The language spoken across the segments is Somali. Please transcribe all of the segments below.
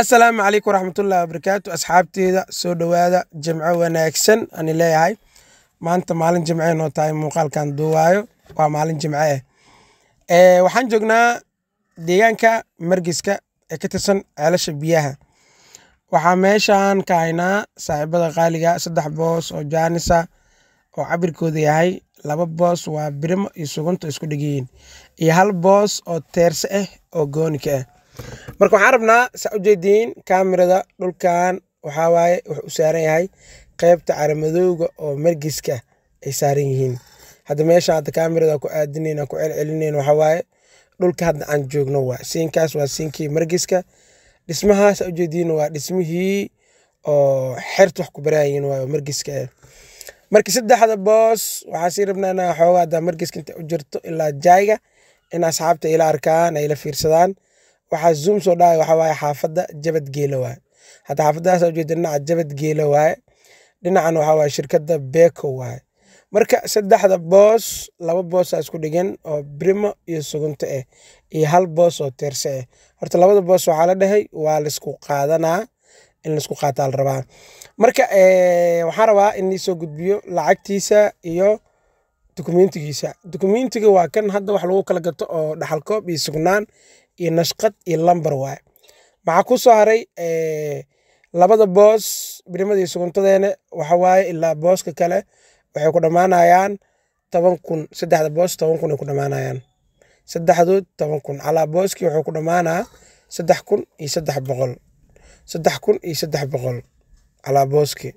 asalaamu calaykum waraxmatullahi wabarakaatu asxaabteeda soo dhowaada jimco wanaagsan ani leeyahay maanta maalin jimcee noo tahay muuqaalkan duuwaayo waa maalin jimce eh. eh waxaan joognaa deegaanka margiska ee ka tirsan ceelasha biyaha waxaa meeshaan ka haynaa saaxiibada qaaliga saddex boos oo jaanisa oo cabirkooda yahay laba boos waa birimo iyo sugunta isku dhegyihiin iyo hal boos oo teerse ah oo goonika ah eh marka waxaan rabnaa saa ujeediin kaamirada dhulkan waxawaaye wuxuu u saaran yahay qeybta caramadooga oo margiska ay saaran yihiin hadda meesha hadda kaamirada ku aadinayn ku celcelinayn waxawaaye dhulka hadda aan joogno waa siinkaas waa siinkii margiska dhismahaas ujeediin waa dhismihii oo xerta wax ku baraayiin waa margiska marka saddexda boos waxaa sii rabnaa inaa xoogaa haddaa margiska inta u jirto ilaa jaayga in asxaabta ila arkaan ay la fiirsadaan waxaa zoom soo dhaay waxaa waaye xaafadda jabadgeela waaye hadda xaafaddaasa ujeeda dhinaca jabadgeela waaye dhinacan waxaa waaye shirkadda beko waaye marka saddexda boos laba boosaa isku dhigan oo brimo iyo sugunto ah eh, iyo hal boos oo teerse ah eh. horta labada boos waxaa la dhahay waa laisku qaadanaa in laisku qaataa la rabaa marka waxaan rabaa in iisoo gudbiyo lacagtiisa iyo dokumentigiisa dukumentiga waa kan hadda wax lagu kala gato oo dhaxalkoob iyo sugnaan iyo nashqad iyo lambar waay maxaa ku soo haray labada boos birimadii suguntadeena waxawaaye ilaa booska kale waxay ku dhammaanayaan toban kun saddexda boos toban kun ay ku dhammaanayaan saddexdood toban kun calaa booskii wuxuu ku dhammaanaa saddex kun iyo saddex boqol saddex kun iyo saddex boqol calaa booskii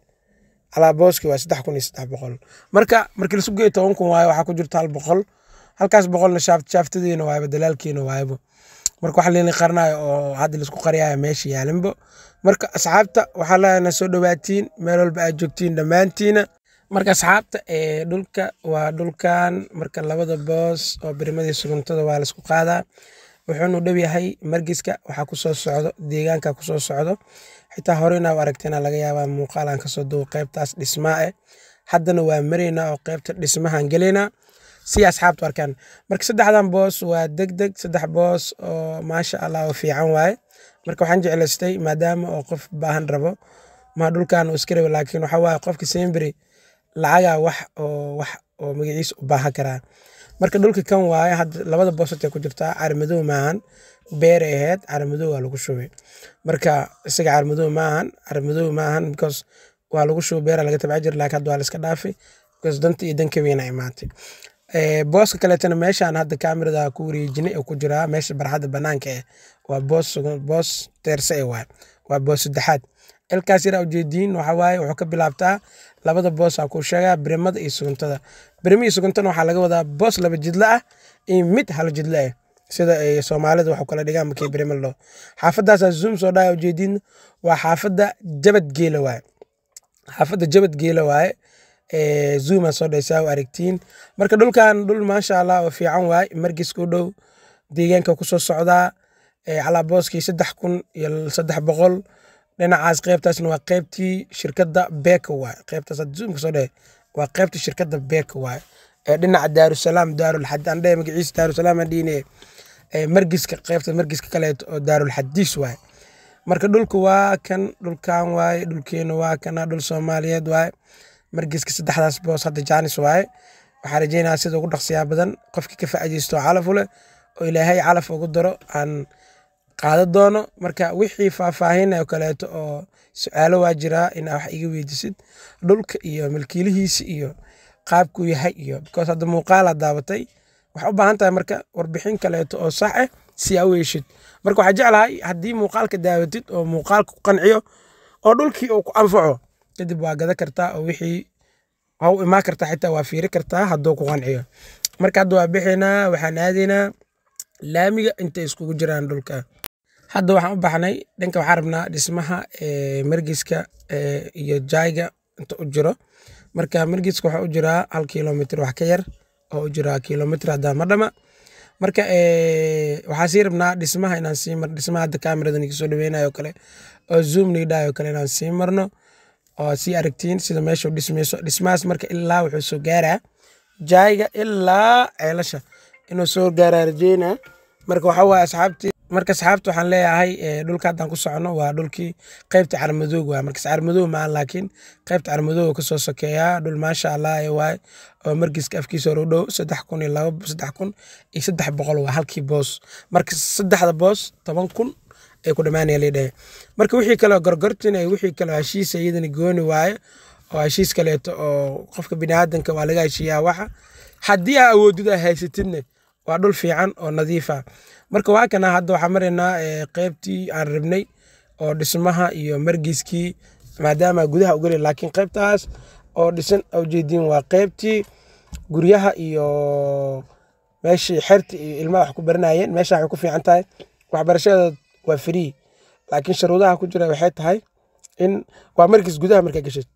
calaa booskii waa saddex kun iyo saddex boqol marka marka lasu geeyo toban kun waaye waxaa ku jirta hal boqol halkaas boqolna shaaftadeena waayba dalaalkiina waayba marka waxa layla qarinayo oo hadda laisku qariyaya meesha yaalinbo marka asxaabta waxaa lana soo dhowaatiin meel walba aad joogtiin dhammaantiina marka asxaabta ee dhulka waa dhulkan marka labada boos oo birimadii suguntada waa laisku qaadaa wuxuunu dhow yahay margiska waxaa kusoo socdo deegaanka kusoo socdo xitaa hore inaa aragtena laga yaabaa muuqaalan kasoo duwo qaybtaas dhismaa eh haddana waa maraynaa oo qaybta dhismahan gelaynaa si asxaabtu arkaan marka saddexdan boos waa degdeg saddex boos oo maasha allah oo fiican waaye marka waxaan jeclaystay maadaama oo qof baahan rabo maa dhulkan iska rabo laakiin waxa waaye qofka sembri lacagaa wax oo wax oo magaciisa u baahan karaa marka dhulka kan waaye hadda labada boosatay ku jirtaa carmadow maahan beeray ahayd carmadow waa lagu shubay marka isaga carmadow maahan carmadow maahan because waa lagu shubay beera laga tabcajir laakiin hadda waa la iska dhaafay because danta iyo danka weyna imaatay booska kaleetana meeshaan hadda kaamirada ku wareejina ee ku jiraa meesha barxadda banaanka eh waa boos boos teerse eh waay waa boos saddexaad cilkaas yaraa ujeediin waxa wuxuu ka bilaabtaa labada boos aa ku sheegaa biremada iyo suguntada birima suguntana waxaa laga wadaa boos laba jidlo ah iyo mid hal jidlo ah sida ay soomaalida waxu kala dhigaan markii birima loo xaafadaasaa zoom soo dhaaya ujeediin waa xaafadda jabadgeela waaye xaafadda jabadgeela waaye Eh, zuma soo dhaysaa aragtiin marka dhulkan dhul maasha allah oo fiican waay margis ku dhow deegaanka kusoo socdaa eh, calaabooskii saddex kun iyo saddex boqol dhinacaas qeybtaasna waa qeybtii shirkada beka waay qeybtaaszoomkasodhe waa qeybta shirkadda beka waay eh, dhinaca daarusalaam daarulxad aan dhehe magaciisa daarusalaam aan dhihine margiska qeybta margiska kaleeto oo daarulxadiis waay marka dhulku waa kan dhulkan waaye dhulkeena waa kana dhul soomaaliyeed waay markiiska saddexdaas boos hadda jaanis waaye waxaa rajeynayaa sida ugu dhaqsiyaa badan qofkii ka faa'iideysto calafu leh oo ilaahay calaf ugu daro aan qaada doono marka wixii faahfaahin oo kaleeto oo su-aalo waa jiraa inaa wax iga weydiisid dhulka iyo milkiilihiisi iyo qaabkuu yahay iyo bikoos hadda muuqaala daabatay waxaa u baahan tahay marka warbixin kaleeto oo sax ah si aa u heshid marka waxaa jeclahay haddii muuqaalka daawatid oo muuqaalka ku qanciyo oo dhulkii uu ku anfaco kadib waa gada kartaa oo wixii waa u imaan kartaa xitaa waa fiiri kartaa hadduu ku qanciyo marka hadda waa bixinaa waxaan aadaynaa laamiga intay iskugu jiraan dhulka hadda waxaan u baxnay dhanka waxaan rabnaa dhismaha margiska iyo jaayga inta u jiro marka margiska waxaa u jiraa hal kilomitr wax ka yar oo u jiraa kilomitr hadda madhama marka waxaa sii rabnaa dhismaha inaan sii marno dhismaha hadda kaameradan iga dhaweynayo kale oo zoomnidhayo kale inaan sii marno oo sii aragtiin sida meesha dhismeyso dhismahaas marka ilaa wuxuu soo gaaraa jaayga ilaa ceelasha inuu soo gaaraa rajeyna marka waxaa waay asxaabtii marka asxaabta waxaan leeyahay eh, dhulka haddaan ku socono waa dhulkii qaybta carmadoog waa markas carmadoog maan laakiin qaybta carmadoog ka soo sokeeyaa dhul maasha allah ee waay oo margiska afkiisa hor u dhow saddex kun iyo laba saddex kun iyo saddex boqol waa halkii boos marka saddexda boos toban kun ay ku dhamaanaya ladhahay marka wixii kaleo gorgortina wixii kaleo heshiis iyadana gooni waayo oo heshiis kaleeto oo qofka biniaadanka waa laga heshiiyaa waxa haddii aa awoodida haysatidne waa dhul fiican oo nadiifa ah. marka waa hadda waxaa maraynaa qeybtii aan rabnay oo dhismaha iyo margiiskii maadaama gudaha ugali laakiin qeybtaas oo dhisan awjeediin waa qeybtii guryaha iyo meeshii xerti iyo ilmaha wax ku baranayeen meesha waxay ku fiican tahay waxbarashada waa free laakiin sharuudaha ku jira waxay tahay in waa markis gudaha markaa gasheed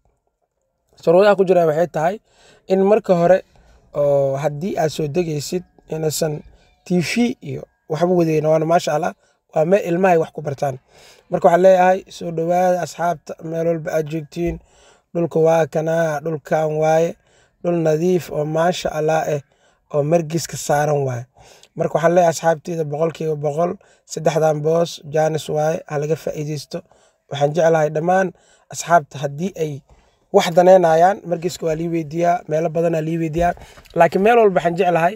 sharuudaha ku jira waxay tahay in marka hore oo haddii aada soo degaysid inaysan t v iyo waxba wadeyna waana maasha allah waa meel ilmahay wax ku bartaan marka waxaa leeyahay soo dhowaada asxaabta meel walba aad joogtiin dhulka waa kanaa dhulkan waaye dhul nadiif oo maasha allah eh oo margiska saaran waay marka waxaan leeyahay asxaabteyda boqolkiiba boqol saddexdan boos jaanis waaye halaga faa'iideysto waxaan jeclahay dhammaan asxaabta haddii ay wax daneynayaan margiska waa lii weydiiyaa meelo badanaa lii weydiiyaa laakiin meel walba waxaan jeclahay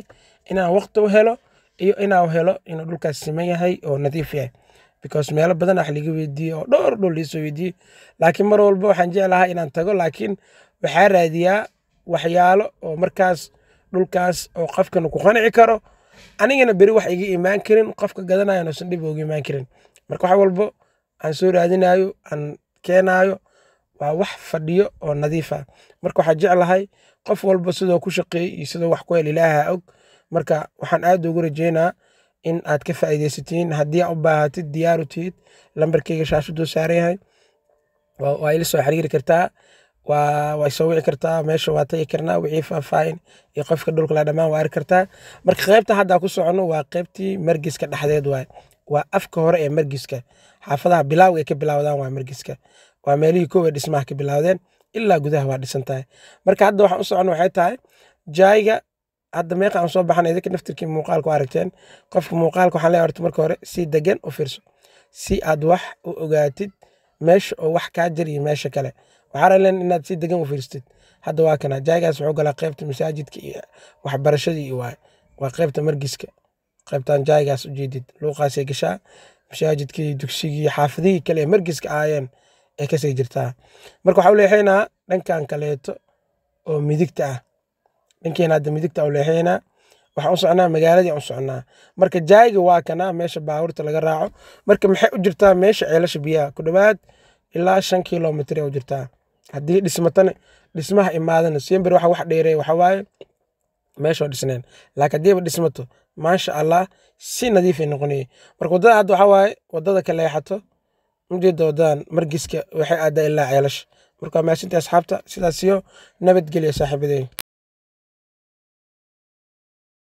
inaan waqti u helo iyo inaan helo inuu dhulkaas siman yahay oo nadiif yahay because meelo badan wax liga weydiiye oo dhowr dhow liisoo weydiiye laakiin mar walba waxaan jeclahay inaan tago laakiin waxaa raadiyaa waxyaalo oo markaas dhulkaas oo qofkana ku qanici karo anigana beri wax iga imaan karin qofka gadanayana usan dhib uga imaan karin marka wax walbo aan soo raadinayo aan keenayo waa wax fadhiyo oo nadiif ah marka waxaa jeclahay qof walba sidoo ku shaqeeyey iyo sidoo wax ku hel ilaaha og marka waxaan aad ugu rajaynaa in aad ka faa'iidaysatiin haddii aa u baahatid diyaaru tihid lambarkeyga shaashaduu saaran yahay waa ila soo xiriiri kartaa way soo wici kartaa meesha waa tagi karnaa wixii faahfaahin iyo qofka dhulkala dhammaan waa arki kartaa marka qeybta hadda ku socono waa qaybtii margiska dhexdeed waay waa afka hore ee margiska xaafadaha bilaawga ay ka bilaawdaan waa margiska waa meelihii kow dhismaha ka bilaawdeen ilaa gudaha waa dhisan tahay marka hadda waxaan u socono waxay tahay jaayga hadda meeqa aan soo baxnay idinka naftirkii muuqaalku aragteen qofka muuqaalka waxaan leeyahay horta marka hore si degan u fiirso si aad wax u ogaatid meesha oo wax kaa jir iyo meesha kale waxaa inaad si degan u fiirstid hadda waa kana jaygaas wuxuu galaa qaybta masaajidka iyo waxbarashadii waay waa qaybta margiska qaybtan jaygaas ujeedid luuqaasay gashaa masaajidkii dugsigii xaafidihii kale margiska aayeen ee kasii jirtaa marka waxaa uleexaynaa dhankan kaleeto oo midigta ah dhankeena hadda midigta uleexaynaa waxaan u socnaa magaaladii u socnaa marka jayga waa kana ah, meesha baabuurta laga raaco marka maxay u jirtaa meesha ceelasha biyaha ku dhowaad ilaa shan kilomitr u jirtaa haddii dhismatane dhismaha imaadana sember waxa wax dheereey waxa waaye meeshoo dhisneen laakiin hadiiba dhismato maasha allah si nadiifay noqonayey marka waddada hadda waxa waaye wadada ka leexato ujeeda waddaan margiska waxay aaddaa ilaa ceelasha marka waa mahadsantahay asxaabta sidaasiyo nabadgelya saaxiibadeen